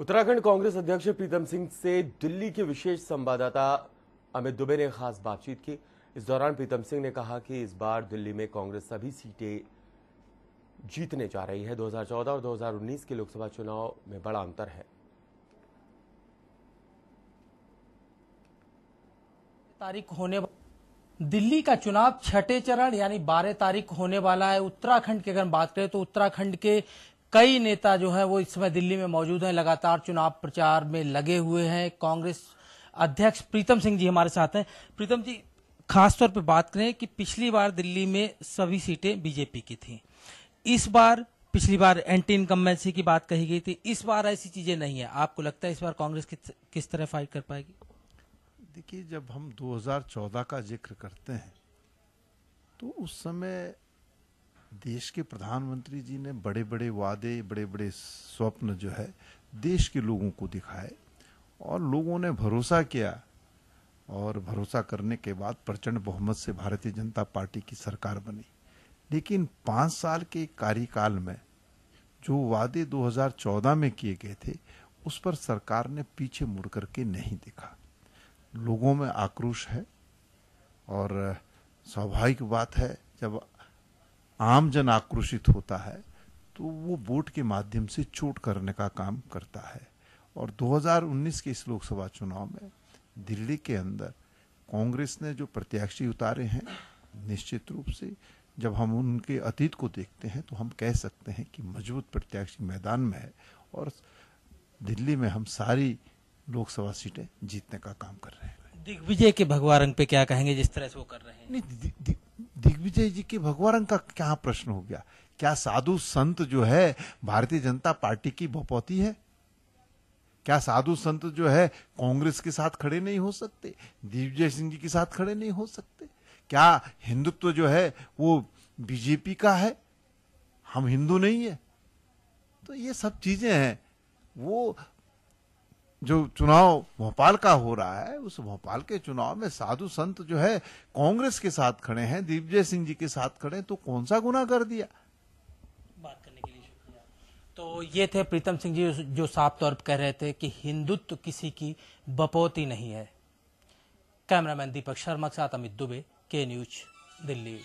उत्तराखंड कांग्रेस अध्यक्ष प्रीतम सिंह से दिल्ली के विशेष संवाददाता अमित दुबे ने खास बातचीत की इस दौरान प्रीतम सिंह ने कहा कि इस बार दिल्ली में कांग्रेस सभी सीटें जीतने जा रही है 2014 और 2019 के लोकसभा चुनाव में बड़ा अंतर है तारीख होने दिल्ली का चुनाव छठे चरण यानी बारह तारीख होने वाला है उत्तराखंड की अगर बात करें तो उत्तराखंड के कई नेता जो हैं वो इस समय दिल्ली में मौजूद हैं लगातार चुनाव प्रचार में लगे हुए हैं कांग्रेस अध्यक्ष प्रीतम सिंह जी हमारे साथ हैं प्रीतम जी खासतौर पर बात करें कि पिछली बार दिल्ली में सभी सीटें बीजेपी की थी इस बार पिछली बार एंटी इनकम्बेंसी की बात कही गई थी इस बार ऐसी चीजें नहीं है आपको लगता है इस बार कांग्रेस किस तरह फाइट कर पाएगी देखिए जब हम 2014 का जिक्र करते हैं तो उस समय देश के प्रधानमंत्री जी ने बड़े बड़े वादे बड़े बड़े स्वप्न जो है देश के लोगों को दिखाए और लोगों ने भरोसा किया और भरोसा करने के बाद प्रचंड बहुमत से भारतीय जनता पार्टी की सरकार बनी लेकिन पाँच साल के कार्यकाल में जो वादे 2014 में किए गए थे उस पर सरकार ने पीछे मुड़ करके नहीं देखा लोगों में आक्रोश है और स्वाभाविक बात है जब आमजन आक्रोशित होता है तो वो वोट के माध्यम से चोट करने का काम करता है और 2019 के इस लोकसभा चुनाव में दिल्ली के अंदर कांग्रेस ने जो प्रत्याशी उतारे हैं निश्चित रूप से जब हम उनके अतीत को देखते हैं तो हम कह सकते हैं कि मजबूत प्रत्याशी मैदान में है और दिल्ली में हम सारी लोकसभा सीटें जीतने का काम कर रहे हैं दिग्विजय के भगवा रंग पे क्या कहेंगे जिस तरह से वो कर रहे हैं नहीं दिग्विजय जी के भगवान का क्या प्रश्न हो गया क्या साधु संत जो है भारतीय जनता पार्टी की भपौती है क्या साधु संत जो है कांग्रेस के साथ खड़े नहीं हो सकते दिग्विजय सिंह जी के साथ खड़े नहीं हो सकते क्या हिंदुत्व जो है वो बीजेपी का है हम हिंदू नहीं है तो ये सब चीजें हैं वो जो चुनाव भोपाल का हो रहा है उस भोपाल के चुनाव में साधु संत जो है कांग्रेस के साथ खड़े हैं दिग्विजय सिंह जी के साथ खड़े तो कौन सा गुना कर दिया बात करने के लिए शुक्रिया तो ये थे प्रीतम सिंह जी जो साफ तौर पर कह रहे थे कि हिंदुत्व तो किसी की बपोती नहीं है कैमरामैन दीपक शर्मा के साथ अमित दुबे के न्यूज दिल्ली